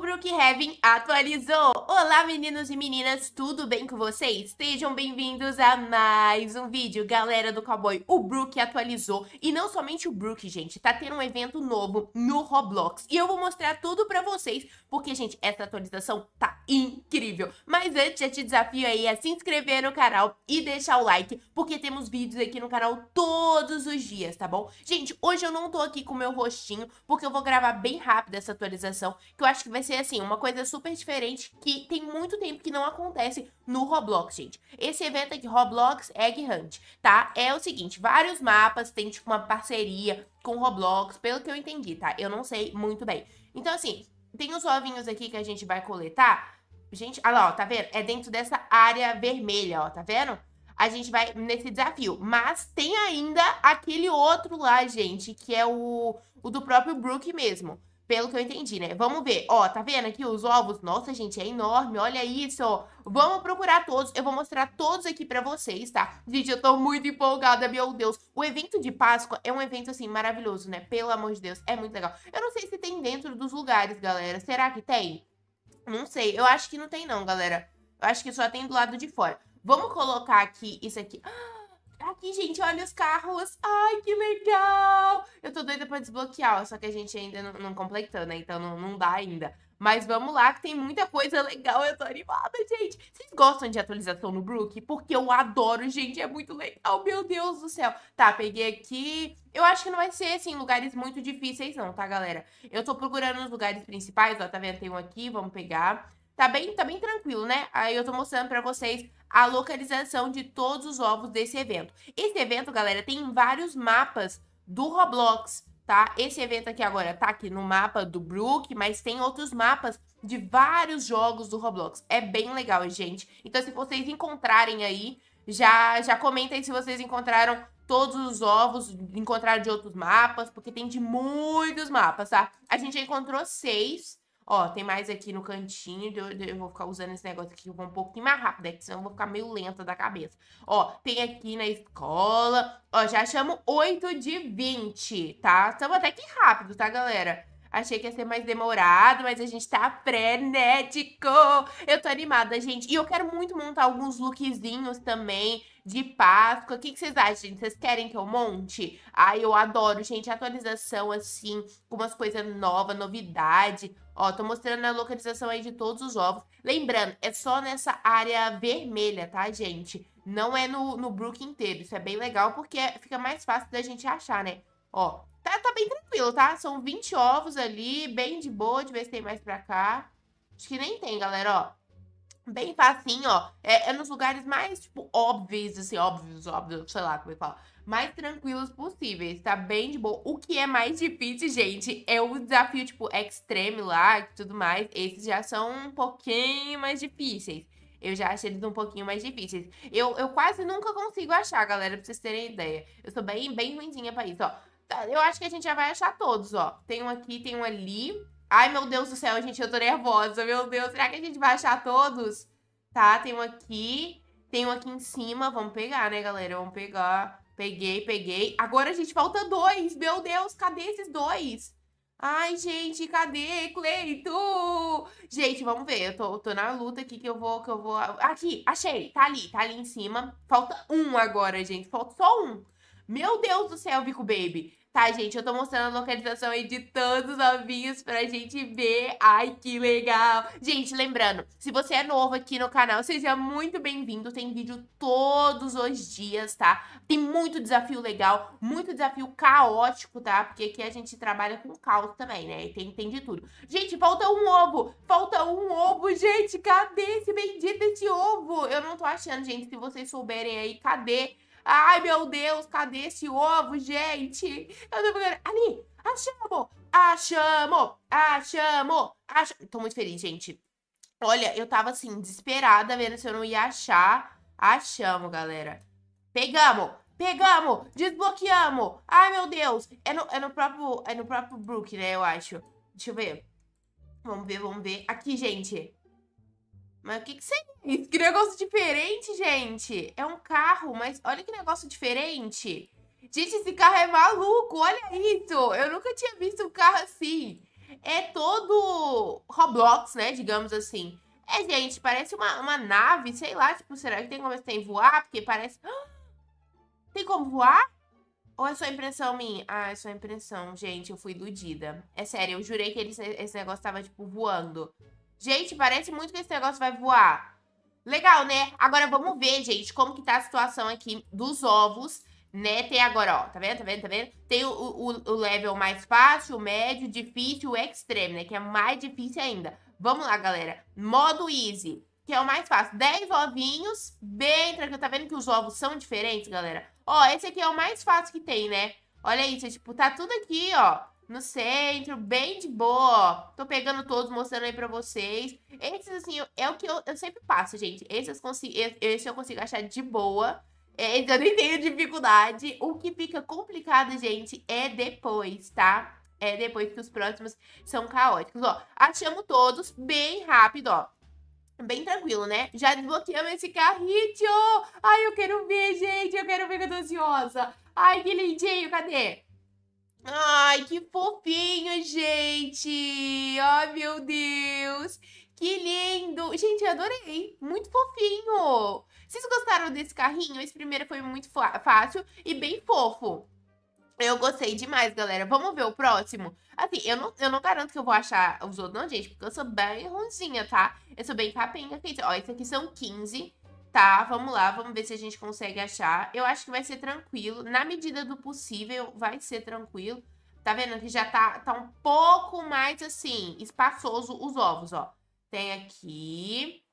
Brookhaven atualizou. Olá, meninos e meninas, tudo bem com vocês? Sejam bem-vindos a mais um vídeo, galera do Cowboy. O Brook atualizou, e não somente o Brook, gente, tá tendo um evento novo no Roblox. E eu vou mostrar tudo pra vocês, porque, gente, essa atualização tá incrível. Mas antes, eu te desafio aí a se inscrever no canal e deixar o like, porque temos vídeos aqui no canal todos os dias, tá bom? Gente, hoje eu não tô aqui com o meu rostinho, porque eu vou gravar bem rápido essa atualização, que eu acho que vai ser ser assim, uma coisa super diferente que tem muito tempo que não acontece no Roblox, gente. Esse evento aqui, Roblox Egg Hunt, tá? É o seguinte, vários mapas, tem tipo uma parceria com Roblox, pelo que eu entendi, tá? Eu não sei muito bem. Então assim, tem os ovinhos aqui que a gente vai coletar. Gente, olha lá, ó, tá vendo? É dentro dessa área vermelha, ó, tá vendo? a gente vai nesse desafio. Mas tem ainda aquele outro lá, gente, que é o, o do próprio Brook mesmo pelo que eu entendi, né? Vamos ver. Ó, tá vendo aqui os ovos? Nossa, gente, é enorme. Olha isso. ó Vamos procurar todos. Eu vou mostrar todos aqui pra vocês, tá? Gente, eu tô muito empolgada, meu Deus. O evento de Páscoa é um evento, assim, maravilhoso, né? Pelo amor de Deus, é muito legal. Eu não sei se tem dentro dos lugares, galera. Será que tem? Não sei. Eu acho que não tem não, galera. Eu acho que só tem do lado de fora. Vamos colocar aqui isso aqui. Ah! aqui, gente, olha os carros. Ai, que legal! Eu tô doida pra desbloquear, só que a gente ainda não, não completou, né? Então não, não dá ainda. Mas vamos lá, que tem muita coisa legal. Eu tô animada, gente. Vocês gostam de atualização no Brook? Porque eu adoro, gente. É muito legal. Meu Deus do céu. Tá, peguei aqui. Eu acho que não vai ser, assim, lugares muito difíceis, não, tá, galera? Eu tô procurando os lugares principais, ó. Tá vendo? Tem um aqui, vamos pegar. Tá bem, tá bem tranquilo, né? Aí eu tô mostrando pra vocês a localização de todos os ovos desse evento. Esse evento, galera, tem vários mapas do Roblox, tá? Esse evento aqui agora tá aqui no mapa do Brook, mas tem outros mapas de vários jogos do Roblox. É bem legal, gente. Então, se vocês encontrarem aí, já, já comentem se vocês encontraram todos os ovos, encontraram de outros mapas, porque tem de muitos mapas, tá? A gente já encontrou seis, Ó, tem mais aqui no cantinho, eu, eu vou ficar usando esse negócio aqui, eu vou um pouquinho mais rápido, é que senão eu vou ficar meio lenta da cabeça. Ó, tem aqui na escola, ó, já chamo 8 de 20, tá? Estamos até que rápido, tá, galera? Achei que ia ser mais demorado, mas a gente tá frenético. Eu tô animada, gente. E eu quero muito montar alguns lookzinhos também de Páscoa. O que, que vocês acham, gente? Vocês querem que eu monte? Ai, eu adoro, gente. Atualização, assim, com umas coisas novas, novidade. Ó, tô mostrando a localização aí de todos os ovos. Lembrando, é só nessa área vermelha, tá, gente? Não é no, no Brook inteiro. Isso é bem legal porque fica mais fácil da gente achar, né? Ó, Tá, tá bem tranquilo, tá? São 20 ovos ali, bem de boa. Deixa eu ver se tem mais pra cá. Acho que nem tem, galera, ó. Bem facinho, ó. É, é nos lugares mais, tipo, óbvios, assim, óbvios, óbvios, sei lá como é que fala. Mais tranquilos possíveis, tá bem de boa. O que é mais difícil, gente, é o desafio, tipo, extreme lá e tudo mais. Esses já são um pouquinho mais difíceis. Eu já achei eles um pouquinho mais difíceis. Eu, eu quase nunca consigo achar, galera, pra vocês terem ideia. Eu sou bem, bem ruimzinha pra isso, ó. Eu acho que a gente já vai achar todos, ó. Tem um aqui, tem um ali. Ai, meu Deus do céu, gente, eu tô nervosa. Meu Deus, será que a gente vai achar todos? Tá, tem um aqui. Tem um aqui em cima. Vamos pegar, né, galera? Vamos pegar. Peguei, peguei. Agora, gente, falta dois. Meu Deus, cadê esses dois? Ai, gente, cadê, Cleito? Gente, vamos ver. Eu tô, eu tô na luta aqui que eu vou, que eu vou... Aqui, achei. Tá ali, tá ali em cima. Falta um agora, gente. Falta só um. Meu Deus do céu, Vico Baby. Tá, gente, eu tô mostrando a localização aí de todos os ovinhos pra gente ver. Ai, que legal! Gente, lembrando, se você é novo aqui no canal, seja muito bem-vindo. Tem vídeo todos os dias, tá? Tem muito desafio legal, muito desafio caótico, tá? Porque aqui a gente trabalha com caos também, né? E tem, tem de tudo. Gente, falta um ovo! Falta um ovo, gente! Cadê esse bendito de ovo? Eu não tô achando, gente. Se vocês souberem aí, cadê? Ai, meu Deus, cadê esse ovo, gente? Eu tô ficando. Ali, achamos! Achamos! Achamos! Ach... Tô muito feliz, gente. Olha, eu tava assim, desesperada, vendo se eu não ia achar. Achamos, galera. Pegamos! Pegamos! Desbloqueamos! Ai, meu Deus! É no, é no próprio. É no próprio Brook, né? Eu acho. Deixa eu ver. Vamos ver, vamos ver. Aqui, gente. Mas o que, que é isso? Que negócio diferente, gente! É um carro, mas olha que negócio diferente! Gente, esse carro é maluco, olha isso! Eu nunca tinha visto um carro assim. É todo Roblox, né, digamos assim. É, gente, parece uma, uma nave, sei lá, tipo, será que tem como tem voar? Porque parece... Tem como voar? Ou é só impressão minha? Ah, é só impressão, gente, eu fui iludida. É sério, eu jurei que ele, esse negócio tava, tipo, voando. Gente, parece muito que esse negócio vai voar. Legal, né? Agora vamos ver, gente, como que tá a situação aqui dos ovos, né? Tem agora, ó, tá vendo, tá vendo, tá vendo? Tem o, o, o level mais fácil, o médio, difícil, o extremo, né? Que é mais difícil ainda. Vamos lá, galera. Modo easy, que é o mais fácil. 10 ovinhos, bem tranquilo. Tá vendo que os ovos são diferentes, galera? Ó, esse aqui é o mais fácil que tem, né? Olha isso, é tipo, tá tudo aqui, ó no centro, bem de boa. Tô pegando todos, mostrando aí pra vocês. Esses, assim, é o que eu, eu sempre passo, gente. Esses eu consigo, esse eu consigo achar de boa. É, esse eu nem tenho dificuldade. O que fica complicado, gente, é depois, tá? É depois que os próximos são caóticos. Ó, achamos todos bem rápido, ó. Bem tranquilo, né? Já desbloqueamos esse carrito! Ai, eu quero ver, gente! Eu quero ver que eu tô ansiosa! Ai, que lindinho! Cadê? Ai, que fofinho, gente! Ai, meu Deus! Que lindo! Gente, adorei! Muito fofinho! Vocês gostaram desse carrinho? Esse primeiro foi muito fácil e bem fofo. Eu gostei demais, galera. Vamos ver o próximo? Assim, eu não, eu não garanto que eu vou achar os outros, não, gente. Porque eu sou bem ruimzinha, tá? Eu sou bem capenga. Ó, esse aqui são 15. Tá, vamos lá, vamos ver se a gente consegue achar. Eu acho que vai ser tranquilo. Na medida do possível, vai ser tranquilo. Tá vendo que já tá, tá um pouco mais, assim, espaçoso os ovos, ó. Tem aqui.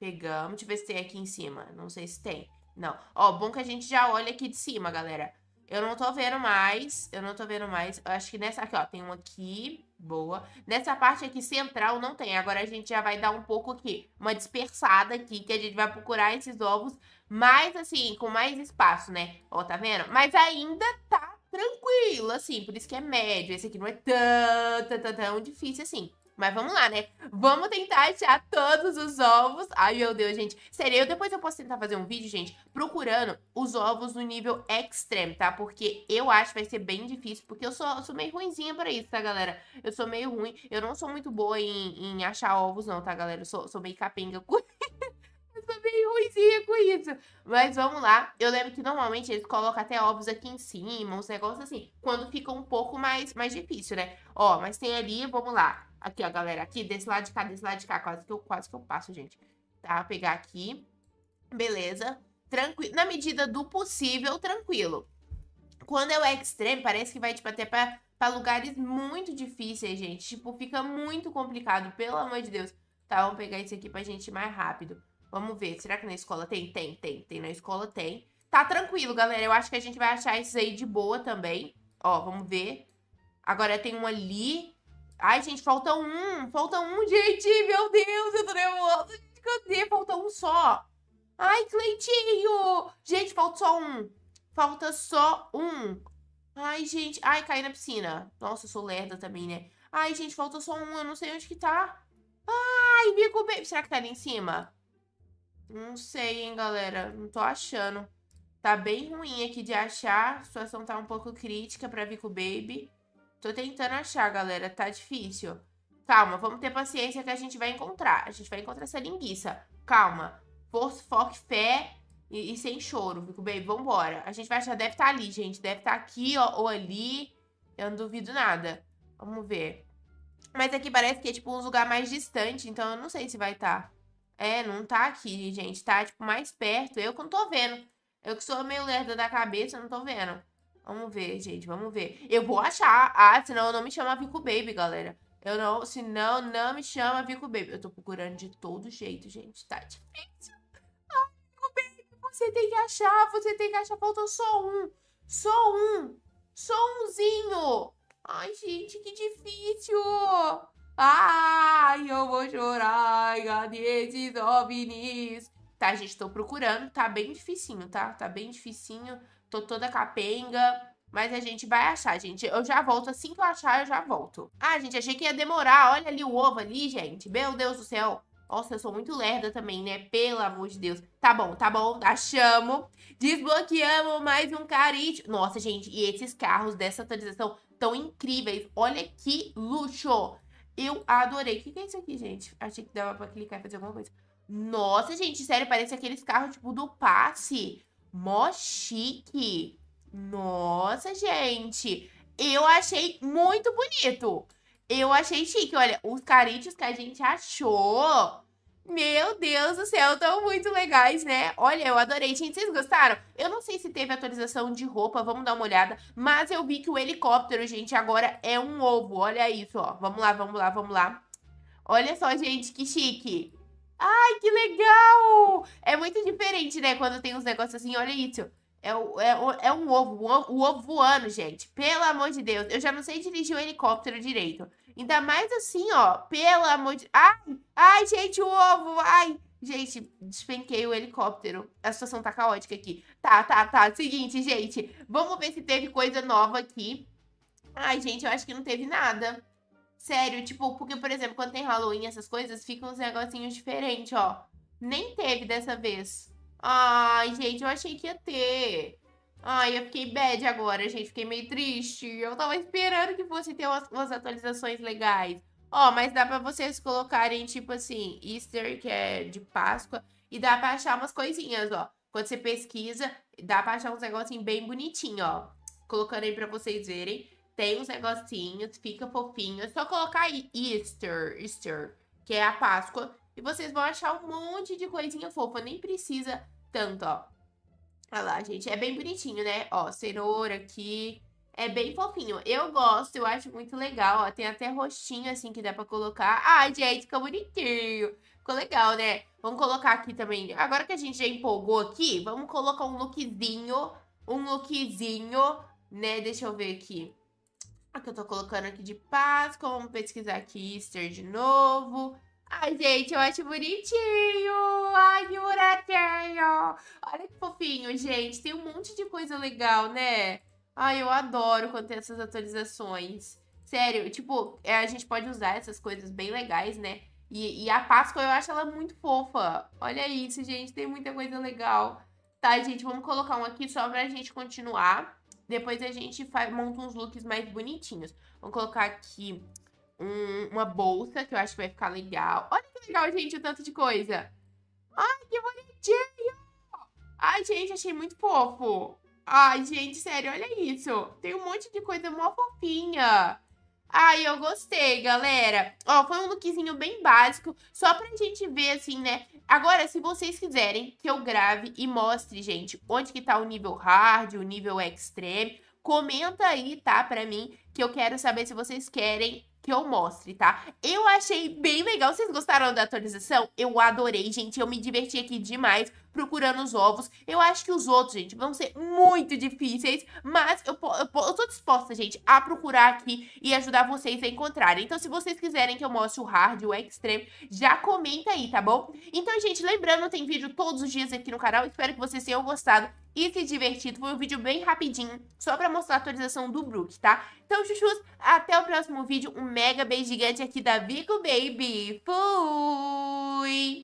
Pegamos. Deixa eu ver se tem aqui em cima. Não sei se tem. Não. Ó, bom que a gente já olha aqui de cima, galera. Eu não tô vendo mais. Eu não tô vendo mais. Eu acho que nessa aqui, ó. Tem um aqui. Boa. Nessa parte aqui central não tem. Agora a gente já vai dar um pouco aqui, uma dispersada aqui, que a gente vai procurar esses ovos mais assim, com mais espaço, né? Ó, tá vendo? Mas ainda tá tranquilo, assim, por isso que é médio. Esse aqui não é tão, tão, tão, tão é difícil assim. Mas vamos lá, né? Vamos tentar achar todos os ovos. Ai, meu Deus, gente. Sério, eu depois eu posso tentar fazer um vídeo, gente, procurando os ovos no nível extremo, tá? Porque eu acho que vai ser bem difícil, porque eu sou, eu sou meio ruimzinha pra isso, tá, galera? Eu sou meio ruim. Eu não sou muito boa em, em achar ovos, não, tá, galera? Eu sou, sou meio capenga com sou meio ruimzinha com isso. Mas vamos lá. Eu lembro que normalmente eles colocam até ovos aqui em cima, uns negócios assim. Quando fica um pouco mais, mais difícil, né? Ó, mas tem ali, vamos lá. Aqui, ó, galera. Aqui, desse lado de cá, desse lado de cá. Quase que eu, quase que eu passo, gente. Tá? Pegar aqui. Beleza. Tranquilo. Na medida do possível, tranquilo. Quando é o extreme, parece que vai, tipo, até pra, pra lugares muito difíceis, gente. Tipo, fica muito complicado, pelo amor de Deus. Tá, vamos pegar isso aqui pra gente ir mais rápido. Vamos ver. Será que na escola tem? Tem, tem. Tem na escola, tem. Tá tranquilo, galera. Eu acho que a gente vai achar esses aí de boa também. Ó, vamos ver. Agora tem um ali. Ai, gente, falta um. Falta um, gente. Meu Deus, eu tô nervosa. Cadê? Falta um só. Ai, Cleitinho. Gente, falta só um. Falta só um. Ai, gente. Ai, caí na piscina. Nossa, eu sou lerda também, né? Ai, gente, falta só um. Eu não sei onde que tá. Ai, Bico Baby. Será que tá ali em cima? Não sei, hein, galera. Não tô achando. Tá bem ruim aqui de achar. A situação tá um pouco crítica pra Vico Baby. Tô tentando achar, galera. Tá difícil. Calma, vamos ter paciência que a gente vai encontrar. A gente vai encontrar essa linguiça. Calma. Força, foco, fé e, e sem choro. Fico bem, vambora. A gente vai achar, deve estar tá ali, gente. Deve estar tá aqui ó, ou ali. Eu não duvido nada. Vamos ver. Mas aqui parece que é, tipo, um lugar mais distante. Então, eu não sei se vai estar. Tá. É, não tá aqui, gente. Tá, tipo, mais perto. Eu que não tô vendo. Eu que sou meio lerda da cabeça, não tô vendo. Vamos ver, gente, vamos ver. Eu vou achar. Ah, senão eu não me chama Vico Baby, galera. Eu não, senão não me chama Vico Baby. Eu tô procurando de todo jeito, gente. Tá difícil. Ah, Vico Baby, você tem que achar, você tem que achar. Faltou só um. Só um. Só umzinho. Ai, gente, que difícil. Ai, eu vou chorar. Cadê esses Tá, gente, tô procurando. Tá bem dificinho, tá? Tá bem dificinho. Tô toda capenga. Mas a gente vai achar, gente. Eu já volto. Assim que eu achar, eu já volto. Ah, gente, achei que ia demorar. Olha ali o ovo ali, gente. Meu Deus do céu. Nossa, eu sou muito lerda também, né? Pelo amor de Deus. Tá bom, tá bom. Achamos. Desbloqueamos mais um carite. Nossa, gente. E esses carros dessa atualização tão incríveis. Olha que luxo. Eu adorei. O que, que é isso aqui, gente? Achei que dava pra clicar e fazer alguma coisa. Nossa, gente. Sério, parece aqueles carros, tipo, do passe. Mó chique. Nossa, gente. Eu achei muito bonito. Eu achei chique. Olha, os carinhos que a gente achou. Meu Deus do céu, tão muito legais, né? Olha, eu adorei. Gente, vocês gostaram? Eu não sei se teve atualização de roupa, vamos dar uma olhada. Mas eu vi que o helicóptero, gente, agora é um ovo. Olha isso, ó. Vamos lá, vamos lá, vamos lá. Olha só, gente, que chique. Ai, que legal! É muito diferente, né? Quando tem uns negócios assim, olha isso. É, é, é um ovo, o um ovo voando, gente. Pelo amor de Deus. Eu já não sei dirigir o um helicóptero direito. Ainda mais assim, ó. Pelo amor de... Ai, ai, gente, o ovo, ai. Gente, despenquei o helicóptero. A situação tá caótica aqui. Tá, tá, tá. Seguinte, gente. Vamos ver se teve coisa nova aqui. Ai, gente, eu acho que não teve nada. Sério, tipo, porque, por exemplo, quando tem Halloween, essas coisas, ficam uns negocinhos diferentes, ó. Nem teve dessa vez. Ai, gente, eu achei que ia ter. Ai, eu fiquei bad agora, gente. Fiquei meio triste. Eu tava esperando que fosse ter umas, umas atualizações legais. Ó, mas dá pra vocês colocarem, tipo assim, Easter, que é de Páscoa. E dá pra achar umas coisinhas, ó. Quando você pesquisa, dá pra achar uns negocinhos bem bonitinho, ó. Colocando aí pra vocês verem tem os negocinhos, fica fofinho. É só colocar aí Easter, Easter, que é a Páscoa, e vocês vão achar um monte de coisinha fofa. Nem precisa tanto, ó. Olha lá, gente, é bem bonitinho, né? Ó, cenoura aqui, é bem fofinho. Eu gosto, eu acho muito legal, ó. Tem até rostinho, assim, que dá pra colocar. Ai, gente, fica bonitinho. Ficou legal, né? Vamos colocar aqui também. Agora que a gente já empolgou aqui, vamos colocar um lookzinho. Um lookzinho, né? Deixa eu ver aqui. A que eu tô colocando aqui de Páscoa. Vamos pesquisar aqui Easter de novo. Ai, gente, eu acho bonitinho. Ai, que bonitinho. Olha que fofinho, gente. Tem um monte de coisa legal, né? Ai, eu adoro quando tem essas atualizações. Sério, tipo, é, a gente pode usar essas coisas bem legais, né? E, e, a Páscoa eu acho ela muito fofa. Olha isso, gente, tem muita coisa legal. Tá, gente, vamos colocar um aqui só pra gente continuar. Depois a gente faz, monta uns looks mais bonitinhos. Vou colocar aqui um, uma bolsa, que eu acho que vai ficar legal. Olha que legal, gente, o tanto de coisa. Ai, que bonitinho! Ai, gente, achei muito fofo. Ai, gente, sério, olha isso. Tem um monte de coisa mó fofinha. Ai, eu gostei, galera. Ó, foi um lookzinho bem básico, só pra gente ver, assim, né? Agora, se vocês quiserem que eu grave e mostre, gente, onde que tá o nível hard, o nível extreme, comenta aí, tá, pra mim, que eu quero saber se vocês querem que eu mostre, tá? Eu achei bem legal, vocês gostaram da atualização? Eu adorei, gente, eu me diverti aqui demais procurando os ovos. Eu acho que os outros, gente, vão ser muito difíceis, mas eu, eu, eu tô disposta, gente, a procurar aqui e ajudar vocês a encontrarem. Então, se vocês quiserem que eu mostre o hard, o extreme, já comenta aí, tá bom? Então, gente, lembrando, tem vídeo todos os dias aqui no canal. Espero que vocês tenham gostado e se divertido. Foi um vídeo bem rapidinho, só pra mostrar a atualização do Brook, tá? Então, chuchus, até o próximo vídeo. Um mega beijo gigante aqui da Vico Baby. Fui!